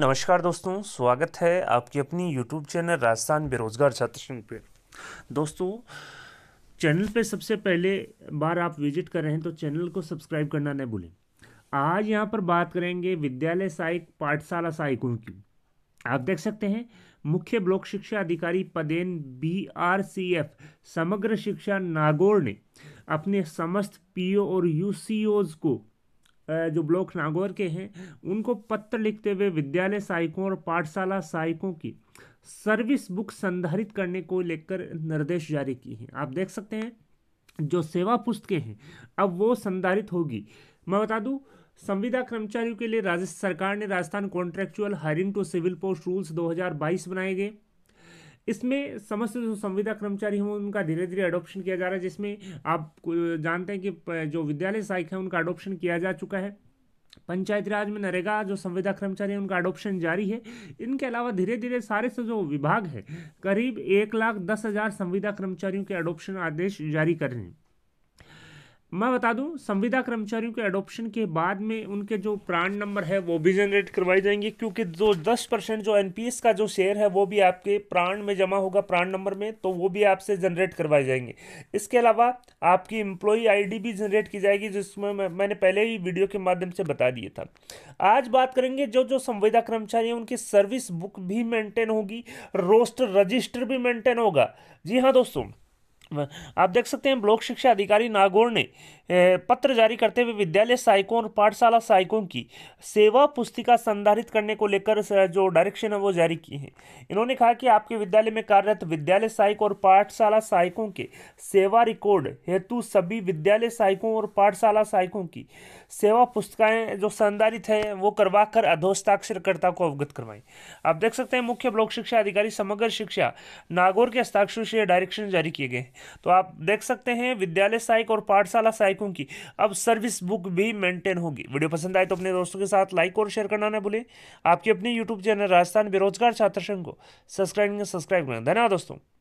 नमस्कार दोस्तों स्वागत है आपकी अपनी यूट्यूब चैनल राजस्थान बेरोजगार छात्र संघ पे दोस्तों चैनल पे सबसे पहले बार आप विजिट कर रहे हैं तो चैनल को सब्सक्राइब करना न भूलें आज यहाँ पर बात करेंगे विद्यालय सहायक पाठशाला सहायकों की आप देख सकते हैं मुख्य ब्लॉक शिक्षा अधिकारी पदेन बी समग्र शिक्षा नागौर ने अपने समस्त पीओ और यूसीओज को जो ब्लॉक नागौर के हैं उनको पत्र लिखते हुए विद्यालय सहायकों और पाठशाला सहायकों की सर्विस बुक संधारित करने को लेकर निर्देश जारी किए हैं आप देख सकते हैं जो सेवा पुस्तकें हैं अब वो संधारित होगी मैं बता दूं संविदा कर्मचारियों के लिए राजस्थान सरकार ने Rajasthan contractual hiring to civil post rules 2022 बनाए गए इसमें समस्त जो संविदा कर्मचारी हैं उनका धीरे धीरे अडोप्शन किया जा रहा है जिसमें आप जानते हैं कि जो विद्यालय सहायक हैं उनका अडोप्शन किया जा चुका है पंचायत राज में नरेगा जो संविदा कर्मचारी है उनका एडोप्शन जारी है इनके अलावा धीरे धीरे सारे से जो विभाग है करीब एक लाख दस हज़ार संविदा कर्मचारियों के एडोप्शन आदेश जारी कर रहे हैं मैं बता दूं संविदा कर्मचारियों के एडॉप्शन के बाद में उनके जो प्राण नंबर है वो भी जनरेट करवाए जाएंगे क्योंकि जो दस परसेंट जो एनपीएस का जो शेयर है वो भी आपके प्राण में जमा होगा प्राण नंबर में तो वो भी आपसे जनरेट करवाए जाएंगे इसके अलावा आपकी एम्प्लॉई आईडी भी जनरेट की जाएगी जिसमें मैंने पहले ही वीडियो के माध्यम से बता दिया था आज बात करेंगे जो जो संविदा कर्मचारी हैं उनकी सर्विस बुक भी मेंटेन होगी रोस्टर रजिस्टर भी मेंटेन होगा जी हाँ दोस्तों आप देख सकते हैं ब्लॉक शिक्षा अधिकारी नागौर ने पत्र जारी करते हुए विद्यालय सहायकों और पाठशाला सहायकों की सेवा पुस्तिका संधारित करने को लेकर जो डायरेक्शन है वो जारी की है इन्होंने कहा कि आपके विद्यालय में कार्यरत विद्यालय सहायक और पाठशाला सहायकों के सेवा रिकॉर्ड हेतु सभी विद्यालय सहायकों और पाठशाला सहायकों की सेवा पुस्तिकाएं जो संधारित है वो करवा कर अधोस्ताक्षरकर्ता को अवगत करवाएं आप देख सकते हैं मुख्य ब्लॉक शिक्षा अधिकारी समग्र शिक्षा नागौर के हस्ताक्षर से डायरेक्शन जारी किए गए हैं तो आप देख सकते हैं विद्यालय सहायक और पाठशाला सहायकों की अब सर्विस बुक भी मेंटेन होगी वीडियो पसंद आए तो अपने दोस्तों के साथ लाइक और शेयर करना ना भूलें आपके अपने यूट्यूब चैनल राजस्थान बेरोजगार छात्र संघ को सब्सक्राइब सब्सक्राइब करें धन्यवाद दोस्तों